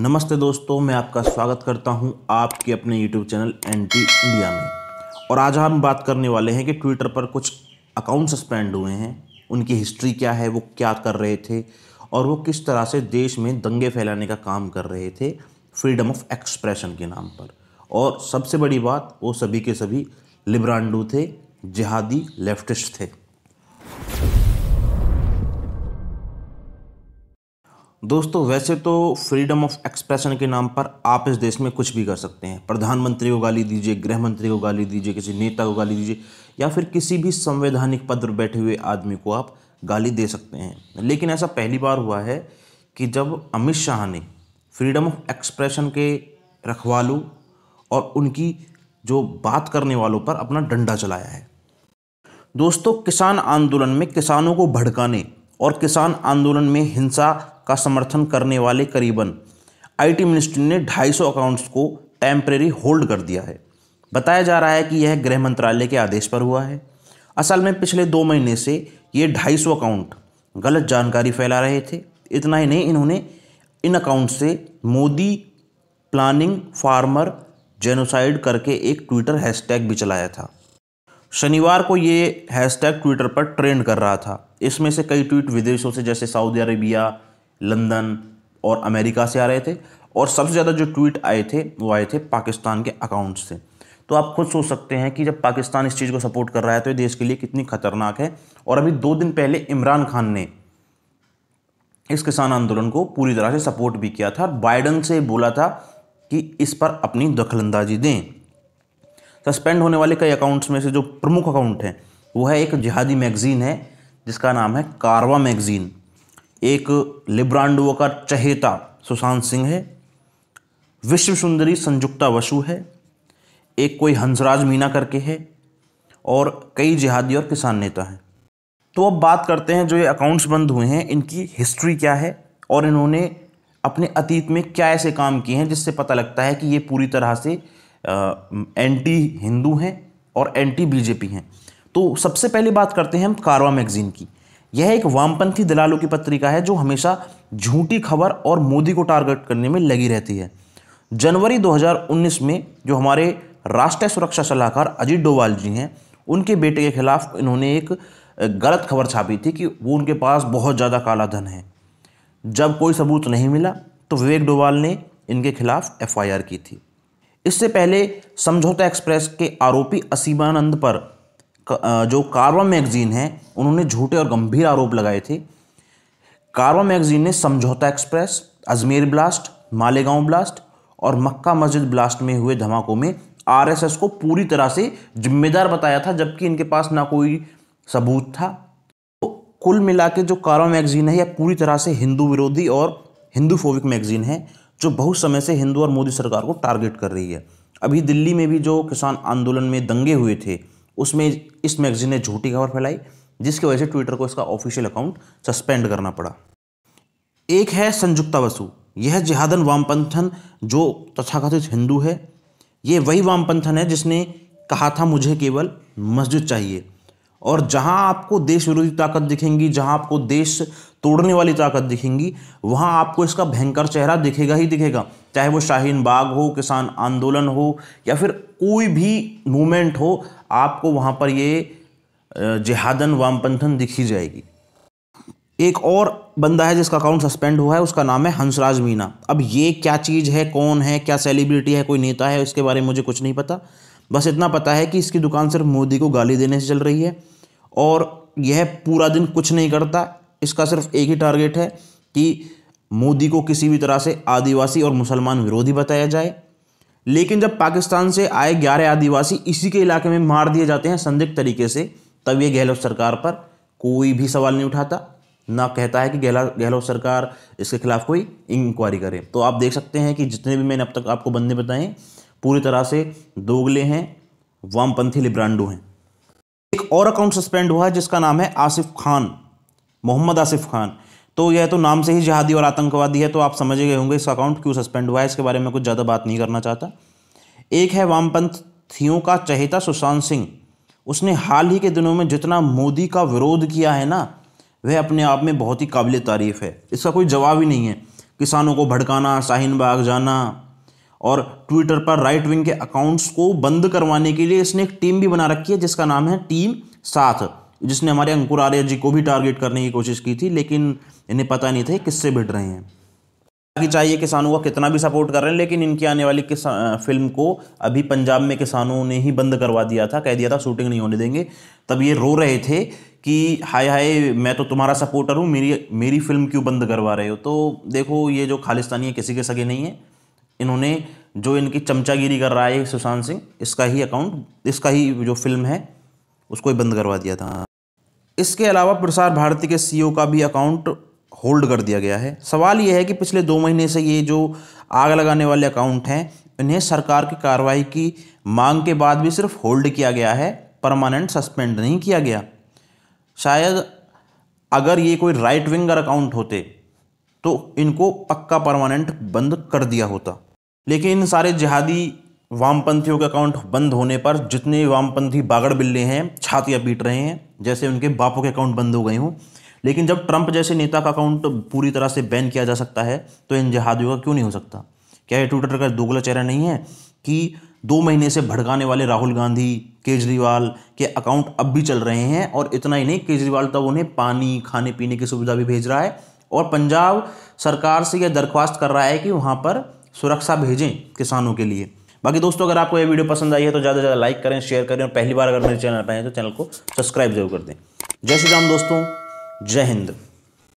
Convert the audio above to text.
नमस्ते दोस्तों मैं आपका स्वागत करता हूं आपके अपने यूट्यूब चैनल एनटी इंडिया में और आज हम बात करने वाले हैं कि ट्विटर पर कुछ अकाउंट सस्पेंड हुए हैं उनकी हिस्ट्री क्या है वो क्या कर रहे थे और वो किस तरह से देश में दंगे फैलाने का काम कर रहे थे फ्रीडम ऑफ एक्सप्रेशन के नाम पर और सबसे बड़ी बात वो सभी के सभी लिब्रांडू थे जिहादी लेफ्टिस्ट थे दोस्तों वैसे तो फ्रीडम ऑफ एक्सप्रेशन के नाम पर आप इस देश में कुछ भी कर सकते हैं प्रधानमंत्री को गाली दीजिए गृह मंत्री को गाली दीजिए किसी नेता को गाली दीजिए या फिर किसी भी संवैधानिक पद पर बैठे हुए आदमी को आप गाली दे सकते हैं लेकिन ऐसा पहली बार हुआ है कि जब अमित शाह ने फ्रीडम ऑफ एक्सप्रेशन के रखवालों और उनकी जो बात करने वालों पर अपना डंडा चलाया है दोस्तों किसान आंदोलन में किसानों को भड़काने और किसान आंदोलन में हिंसा का समर्थन करने वाले करीबन आईटी मिनिस्ट्री ने 250 अकाउंट्स को टेम्परेरी होल्ड कर दिया है बताया जा रहा है कि यह गृह मंत्रालय के आदेश पर हुआ है असल में पिछले दो महीने से ये 250 अकाउंट गलत जानकारी फैला रहे थे इतना ही नहीं इन्होंने इन अकाउंट से मोदी प्लानिंग फार्मर जेनोसाइड करके एक ट्विटर हैशटैग भी चलाया था शनिवार को ये हैशटैग ट्विटर पर ट्रेंड कर रहा था इसमें से कई ट्वीट विदेशों से जैसे सऊदी अरेबिया लंदन और अमेरिका से आ रहे थे और सबसे ज़्यादा जो ट्वीट आए थे वो आए थे पाकिस्तान के अकाउंट्स से तो आप खुद सोच सकते हैं कि जब पाकिस्तान इस चीज़ को सपोर्ट कर रहा है तो ये देश के लिए कितनी खतरनाक है और अभी दो दिन पहले इमरान खान ने इस किसान आंदोलन को पूरी तरह से सपोर्ट भी किया था और बाइडन से बोला था कि इस पर अपनी दखलंदाजी दें सस्पेंड तो होने वाले कई अकाउंट्स में से जो प्रमुख अकाउंट हैं वो है एक जिहादी मैगज़ीन है जिसका नाम है कारवा मैगज़ीन एक लिब्रांडो का चहेता सुशांत सिंह है विश्व सुंदरी संयुक्ता वसु है एक कोई हंसराज मीना करके है और कई जिहादी और किसान नेता हैं तो अब बात करते हैं जो ये अकाउंट्स बंद हुए हैं इनकी हिस्ट्री क्या है और इन्होंने अपने अतीत में क्या ऐसे काम किए हैं जिससे पता लगता है कि ये पूरी तरह से आ, एंटी हिंदू हैं और एंटी बीजेपी हैं तो सबसे पहले बात करते हैं हम कारवा मैगज़ीन की यह एक वामपंथी दलालों की पत्रिका है जो हमेशा झूठी खबर और मोदी को टारगेट करने में लगी रहती है जनवरी 2019 में जो हमारे राष्ट्रीय सुरक्षा सलाहकार अजीत डोवाल जी हैं उनके बेटे के खिलाफ इन्होंने एक गलत खबर छापी थी कि वो उनके पास बहुत ज़्यादा काला धन है जब कोई सबूत नहीं मिला तो विवेक डोवाल ने इनके खिलाफ एफ की थी इससे पहले समझौता एक्सप्रेस के आरोपी असीमानंद पर जो कारवा मैगजीन है उन्होंने झूठे और गंभीर आरोप लगाए थे कारवा मैगजीन ने Samjhauta express Ajmer blast Malegaon blast और मक्का मस्जिद ब्लास्ट में हुए धमाकों में आरएसएस को पूरी तरह से जिम्मेदार बताया था जबकि इनके पास ना कोई सबूत था तो कुल मिला के जो कारवा मैगजीन है यह पूरी तरह से हिंदू विरोधी और हिंदू फोविक मैगजीन है जो बहुत समय से हिंदू और मोदी सरकार को टारगेट कर रही है अभी दिल्ली में भी जो किसान आंदोलन में दंगे हुए थे उसमें इस मैगजीन ने झूठी खबर फैलाई जिसकी वजह से ट्विटर को इसका ऑफिशियल अकाउंट सस्पेंड करना पड़ा एक है संयुक्ता बसु यह जिहादन वामपंथन जो तथाकथित हिंदू है ये वही वामपंथन है जिसने कहा था मुझे केवल मस्जिद चाहिए और जहां आपको देश विरोधी ताकत दिखेंगी जहां आपको देश तोड़ने वाली ताकत दिखेंगी वहां आपको इसका भयंकर चेहरा दिखेगा ही दिखेगा चाहे वो शाहीन बाग हो किसान आंदोलन हो या फिर कोई भी मूवमेंट हो आपको वहाँ पर ये जिहादन वामपंथन दिखी जाएगी एक और बंदा है जिसका अकाउंट सस्पेंड हुआ है उसका नाम है हंसराज मीना अब ये क्या चीज़ है कौन है क्या सेलिब्रिटी है कोई नेता है इसके बारे में मुझे कुछ नहीं पता बस इतना पता है कि इसकी दुकान सिर्फ मोदी को गाली देने से चल रही है और यह पूरा दिन कुछ नहीं करता इसका सिर्फ एक ही टारगेट है कि मोदी को किसी भी तरह से आदिवासी और मुसलमान विरोधी बताया जाए लेकिन जब पाकिस्तान से आए ग्यारह आदिवासी इसी के इलाके में मार दिए जाते हैं संदिग्ध तरीके से तब ये गहलोत सरकार पर कोई भी सवाल नहीं उठाता ना कहता है कि गहला गहलोत सरकार इसके खिलाफ कोई इंक्वायरी करे तो आप देख सकते हैं कि जितने भी मैंने अब तक आपको बंदे बताए पूरी तरह से दोगले हैं वामपंथी लिब्रांडो हैं एक और अकाउंट सस्पेंड हुआ है जिसका नाम है आसिफ खान मोहम्मद आसिफ खान तो यह तो नाम से ही जहादी और आतंकवादी है तो आप समझ गए होंगे इसका अकाउंट क्यों सस्पेंड हुआ है इसके बारे में कुछ ज़्यादा बात नहीं करना चाहता एक है वामपंथियों का चहेता सुशांत सिंह उसने हाल ही के दिनों में जितना मोदी का विरोध किया है ना वह अपने आप में बहुत ही काबिल तारीफ़ है इसका कोई जवाब ही नहीं है किसानों को भड़काना शाहीन बाग जाना और ट्विटर पर राइट विंग के अकाउंट्स को बंद करवाने के लिए इसने एक टीम भी बना रखी है जिसका नाम है टीम साथ जिसने हमारे अंकुर आर्य जी को भी टारगेट करने की कोशिश की थी लेकिन इन्हें पता नहीं था किससे भिड़ रहे हैं बाकी चाहिए किसानों का कितना भी सपोर्ट कर रहे हैं लेकिन इनकी आने वाली फिल्म को अभी पंजाब में किसानों ने ही बंद करवा दिया था कह दिया था शूटिंग नहीं होने देंगे तब ये रो रहे थे कि हाय हाय मैं तो तुम्हारा सपोर्टर हूँ मेरी मेरी फिल्म क्यों बंद करवा रहे हो तो देखो ये जो खालिस्तानी है किसी के सगे नहीं है इन्होंने जो इनकी चमचागिरी कर रहा है सुशांत सिंह इसका ही अकाउंट इसका ही जो फिल्म है उसको ही बंद करवा दिया था इसके अलावा प्रसार भारती के सी e का भी अकाउंट होल्ड कर दिया गया है सवाल यह है कि पिछले दो महीने से ये जो आग लगाने वाले अकाउंट हैं इन्हें सरकार की कार्रवाई की मांग के बाद भी सिर्फ होल्ड किया गया है परमानेंट सस्पेंड नहीं किया गया शायद अगर ये कोई राइट विंगर अकाउंट होते तो इनको पक्का परमानेंट बंद कर दिया होता लेकिन इन सारे जिहादी वामपंथियों के अकाउंट बंद होने पर जितने वामपंथी बागड़ बिल्ले हैं छातियाँ पीट रहे हैं जैसे उनके बापों के अकाउंट बंद हो गए हों लेकिन जब ट्रंप जैसे नेता का अकाउंट पूरी तरह से बैन किया जा सकता है तो इन जहादियों का क्यों नहीं हो सकता क्या ये ट्विटर का दोगला चेहरा नहीं है कि दो महीने से भड़काने वाले राहुल गांधी केजरीवाल के अकाउंट अब भी चल रहे हैं और इतना ही नहीं केजरीवाल तब उन्हें पानी खाने पीने की सुविधा भी भेज रहा है और पंजाब सरकार से यह दरख्वास्त कर रहा है कि वहाँ पर सुरक्षा भेजें किसानों के लिए बाकी दोस्तों अगर आपको ये वीडियो पसंद आई है तो ज़्यादा से ज़्यादा लाइक करें शेयर करें और पहली बार अगर मेरे चैनल पर आए तो चैनल को सब्सक्राइब जरूर कर दें जय श्री राम दोस्तों जय हिंद